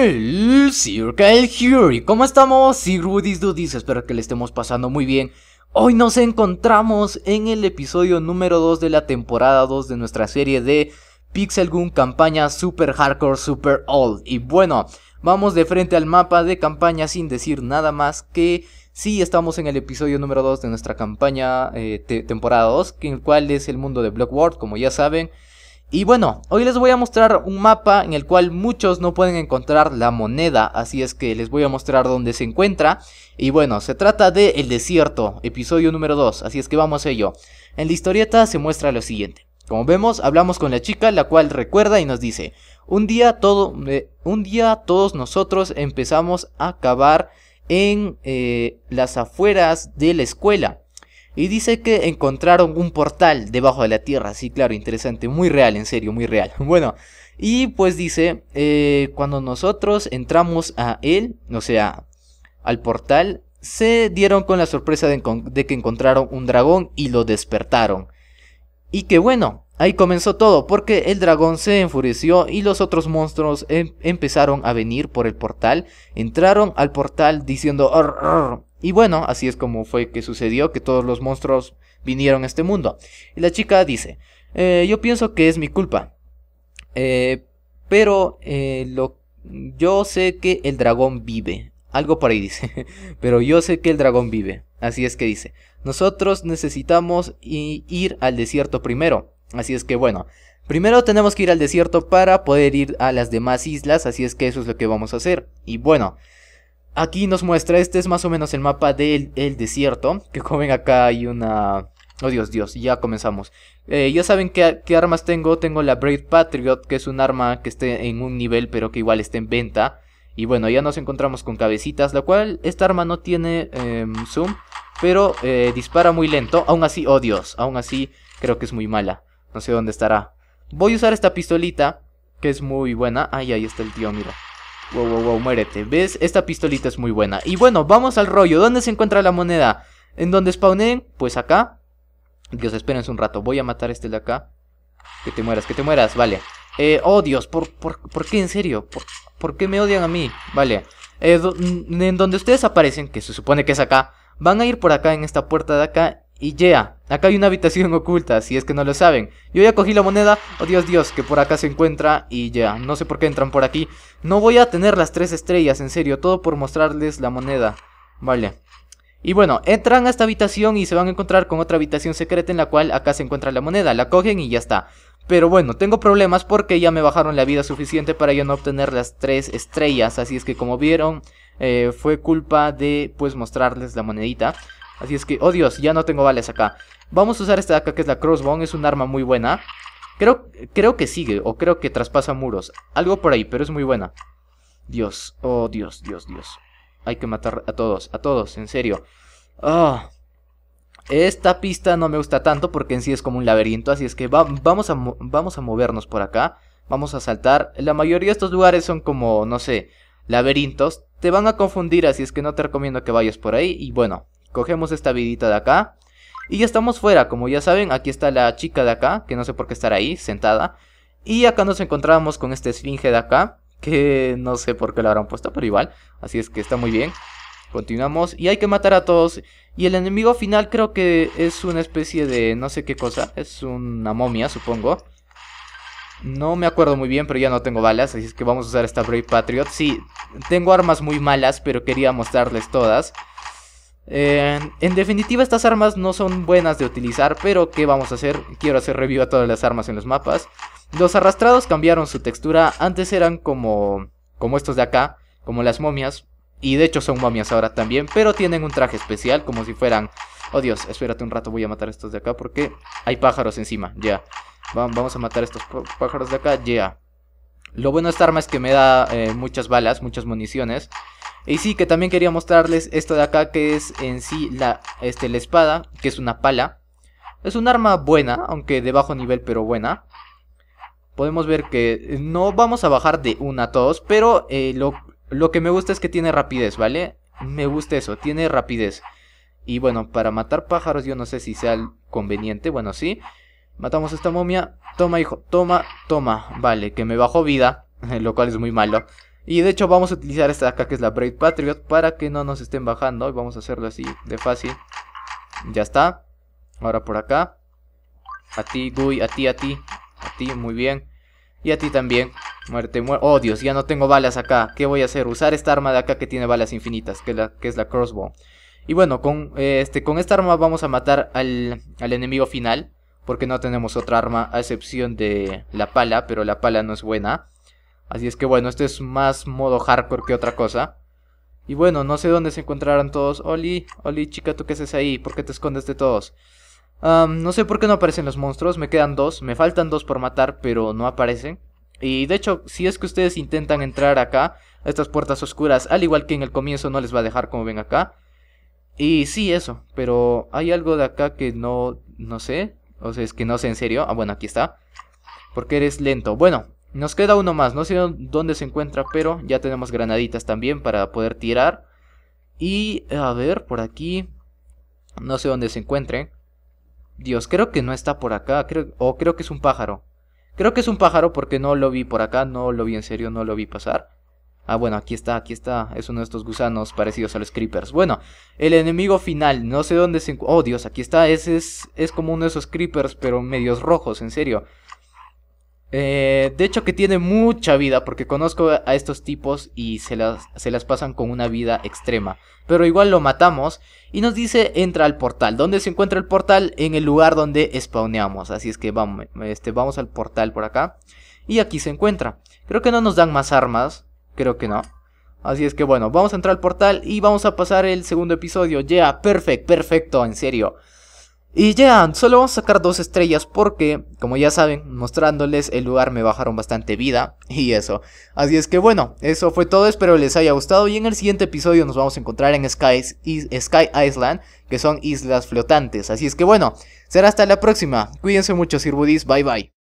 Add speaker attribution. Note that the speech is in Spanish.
Speaker 1: Hey, Sir Kyle cómo estamos? Sir Woodys Espero que le estemos pasando muy bien. Hoy nos encontramos en el episodio número 2 de la temporada 2 de nuestra serie de Pixel Gun Campaña Super Hardcore Super Old. Y bueno, vamos de frente al mapa de campaña sin decir nada más que sí estamos en el episodio número 2 de nuestra campaña eh, temporada 2, que en el cual es el mundo de Block como ya saben. Y bueno, hoy les voy a mostrar un mapa en el cual muchos no pueden encontrar la moneda, así es que les voy a mostrar dónde se encuentra. Y bueno, se trata de El Desierto, episodio número 2, así es que vamos a ello. En la historieta se muestra lo siguiente. Como vemos, hablamos con la chica, la cual recuerda y nos dice, un día, todo, eh, un día todos nosotros empezamos a cavar en eh, las afueras de la escuela. Y dice que encontraron un portal debajo de la tierra. Sí, claro, interesante. Muy real, en serio, muy real. Bueno, y pues dice, eh, cuando nosotros entramos a él, o sea, al portal, se dieron con la sorpresa de, que encontraron un dragón y lo despertaron. Y que bueno, Ahí comenzó todo, porque el dragón se enfureció y los otros monstruos em-, empezaron a venir por el portal. Entraron al portal diciendo, y bueno, así es como fue que sucedió que todos los monstruos vinieron a este mundo. Y la chica dice, eh, yo pienso que es mi culpa. Eh, pero eh, lo, yo sé que el dragón vive. Algo por ahí dice. pero yo sé que el dragón vive. Así es que dice, nosotros necesitamos ir al desierto primero. Así es que bueno, Primero tenemos que ir al desierto para poder ir a las demás islas, así es que eso es lo que vamos a hacer. Y bueno, Aquí nos muestra, este es más o menos el mapa del el desierto. Que como acá hay una... Oh Dios, Dios, ya comenzamos. Eh, ya saben qué, armas tengo. Tengo la Brave Patriot, que es un arma que esté en un nivel, pero que igual esté en venta. Y bueno, ya nos encontramos con cabecitas, la cual esta arma no tiene em, zoom, pero eh, dispara muy lento. Aún así, oh Dios, aún así creo que es muy mala. No sé dónde estará. Voy a usar esta pistolita, que es muy buena. Ay, ahí está el tío, mira. Wow, wow, wow, muérete. ¿Ves? Esta pistolita es muy buena. Y bueno, vamos al rollo. ¿Dónde se encuentra la moneda? ¿En dónde spawnen? Pues acá. Dios, espérense un rato. Voy a matar a este de acá. Que te mueras, que te mueras. Vale. Eh, oh, ¿Por, por, qué? ¿En serio? ¿Por, qué me odian a mí? Vale. Eh, en donde ustedes aparecen, que se supone que es acá, van a ir por acá, en esta puerta de acá. Y ya, acá hay una habitación oculta, si es que no lo saben. Yo ya cogí la moneda, oh Dios, Dios, que por acá se encuentra y ya, no sé por qué entran por aquí. No voy a tener las tres estrellas, en serio, todo por mostrarles la moneda. Vale. Y bueno, entran a esta habitación y se van a encontrar con otra habitación secreta en la cual acá se encuentra la moneda, la cogen y ya está. Pero bueno, tengo problemas porque ya me bajaron la vida suficiente para yo no obtener las tres estrellas, así es que como vieron, eh, fue culpa de pues mostrarles la monedita. Así es que, oh Dios, ya no tengo vales acá. Vamos a usar esta de acá que es la crossbone, es un arma muy buena. Creo, creo que sigue, o creo que traspasa muros. Algo por ahí, pero es muy buena. Dios, oh Dios, Dios, Dios. Hay que matar a todos, a todos, en serio. Ah. Esta pista no me gusta tanto porque en sí es como un laberinto, así es que vamos, a, vamos a movernos por acá. Vamos a saltar. La mayoría de estos lugares son como, no sé, laberintos. Te van a confundir, así es que no te recomiendo que vayas por ahí. Y bueno, Cogemos esta vidita de acá. Y ya estamos fuera, como ya saben, aquí está la chica de acá, que no sé por qué estar ahí, sentada. Y acá nos encontramos con este esfinge de acá, que no sé por qué lo habrán puesto, pero igual. Así es que está muy bien. Continuamos y hay que matar a todos. Y el enemigo final creo que es una especie de no sé qué cosa. Es una momia, supongo. No me acuerdo muy bien, pero ya no tengo balas, así es que vamos a usar esta Brave Patriot. Sí, tengo armas muy malas, pero quería mostrarles todas. Eh, en definitiva, estas armas no son buenas de utilizar, pero ¿qué vamos a hacer? Quiero hacer review a todas las armas en los mapas. Los arrastrados cambiaron su textura, antes eran como, como estos de acá, como las momias, y de hecho son momias ahora también, pero tienen un traje especial, como si fueran... Oh Dios, espérate un rato, voy a matar estos de acá porque hay pájaros encima, ya. Vamos a matar a estos pájaros de acá, ya. Lo bueno de esta arma es que me da eh, muchas balas, muchas municiones. Y sí, que también quería mostrarles esto de acá que es en sí la, este, la espada, que es una pala. Es un arma buena, aunque de bajo nivel, pero buena. Podemos ver que no vamos a bajar de una a todos, pero eh, lo, lo que me gusta es que tiene rapidez, ¿vale? Me gusta eso, tiene rapidez. Y bueno, para matar pájaros yo no sé si sea conveniente, bueno, sí. Matamos a esta momia. Toma, hijo, toma, toma. Vale, que me bajó vida, lo cual es muy malo. Y de hecho vamos a utilizar esta de acá que es la Brave Patriot para que no nos estén bajando. Y vamos a hacerlo así de fácil. Ya está. Ahora por acá. A ti, Gui, a ti, a ti. A ti, muy bien. Y a ti también. Muerte, muerte. Oh, Dios, ya no tengo balas acá. ¿Qué voy a hacer? Usar esta arma de acá que tiene balas infinitas, que, la, que es la crossbow. Y bueno, con, eh, este, con esta arma vamos a matar al, al enemigo final. Porque no tenemos otra arma a excepción de la pala, pero la pala no es buena. Así es que bueno, este es más modo hardcore que otra cosa. Y bueno, no sé dónde se encontraron todos. Oli, Oli, chica, ¿tú qué haces ahí? ¿Por qué te escondes de todos? no sé por qué no aparecen los monstruos. Me quedan dos. Me faltan dos por matar, pero no aparecen. Y de hecho, si es que ustedes intentan entrar acá, a estas puertas oscuras, al igual que en el comienzo no les va a dejar como ven acá. Y sí, eso. Pero hay algo de acá que no... no sé. O sea, es que no sé en serio. Ah, bueno, aquí está. Porque eres lento. Bueno, nos queda uno más, no sé dónde se encuentra, pero ya tenemos granaditas también para poder tirar. Y a ver, por aquí. No sé dónde se encuentre. Dios, creo que no está por acá. Creo, o creo que es un pájaro. Creo que es un pájaro porque no lo vi por acá. No lo vi en serio, no lo vi pasar. Ah, bueno, aquí está, aquí está. Es uno de estos gusanos parecidos a los creepers. Bueno, el enemigo final. No sé dónde se encuentra. Oh, Dios, aquí está. Ese es, es como uno de esos creepers, pero medios rojos, en serio. Eh, de hecho que tiene mucha vida, porque conozco a estos tipos y se las, se las pasan con una vida extrema. Pero igual lo matamos y nos dice entra al portal. ¿Dónde se encuentra el portal? En el lugar donde spawneamos. Así es que vamos, este, vamos al portal por acá. Y aquí se encuentra. Creo que no nos dan más armas. Creo que no. Así es que bueno, vamos a entrar al portal y vamos a pasar el segundo episodio. Ya, perfecto, perfecto, en serio. Y ya, solo vamos a sacar dos estrellas porque, como ya saben, mostrándoles el lugar me bajaron bastante vida y eso. Así es que bueno, eso fue todo, espero les haya gustado y en el siguiente episodio nos vamos a encontrar en Sky, Sky Island, que son islas flotantes. Así es que bueno, será hasta la próxima. Cuídense mucho, Sirwoodis. bye bye.